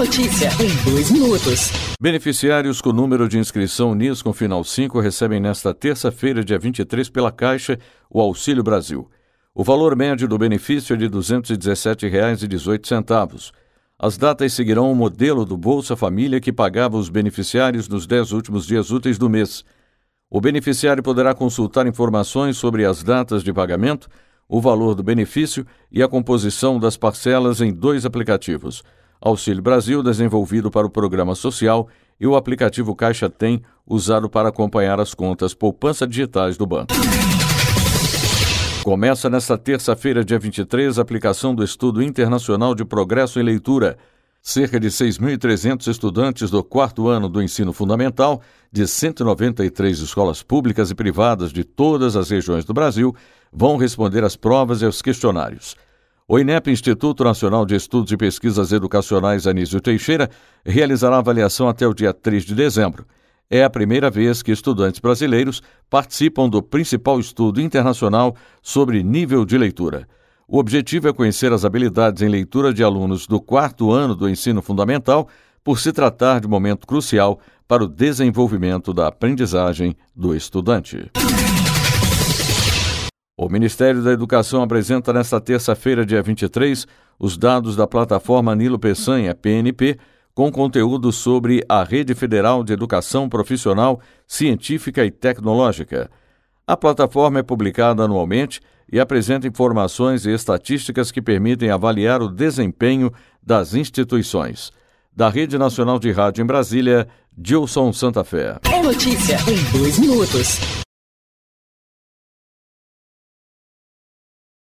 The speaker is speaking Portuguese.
notícia em dois minutos. Beneficiários com número de inscrição NIS com final 5 recebem nesta terça-feira, dia 23, pela Caixa, o Auxílio Brasil. O valor médio do benefício é de R$ 217,18. As datas seguirão o modelo do Bolsa Família que pagava os beneficiários nos 10 últimos dias úteis do mês. O beneficiário poderá consultar informações sobre as datas de pagamento, o valor do benefício e a composição das parcelas em dois aplicativos. Auxílio Brasil desenvolvido para o programa social e o aplicativo Caixa Tem usado para acompanhar as contas poupança digitais do banco. Começa nesta terça-feira, dia 23, a aplicação do Estudo Internacional de Progresso em Leitura. Cerca de 6.300 estudantes do quarto ano do ensino fundamental, de 193 escolas públicas e privadas de todas as regiões do Brasil, vão responder às provas e aos questionários o INEP, Instituto Nacional de Estudos e Pesquisas Educacionais Anísio Teixeira, realizará avaliação até o dia 3 de dezembro. É a primeira vez que estudantes brasileiros participam do principal estudo internacional sobre nível de leitura. O objetivo é conhecer as habilidades em leitura de alunos do quarto ano do ensino fundamental, por se tratar de momento crucial para o desenvolvimento da aprendizagem do estudante. Ministério da Educação apresenta nesta terça-feira, dia 23, os dados da plataforma Nilo Peçanha, PNP, com conteúdo sobre a Rede Federal de Educação Profissional, Científica e Tecnológica. A plataforma é publicada anualmente e apresenta informações e estatísticas que permitem avaliar o desempenho das instituições. Da Rede Nacional de Rádio em Brasília, Dilson Santa Fé. É notícia em dois minutos.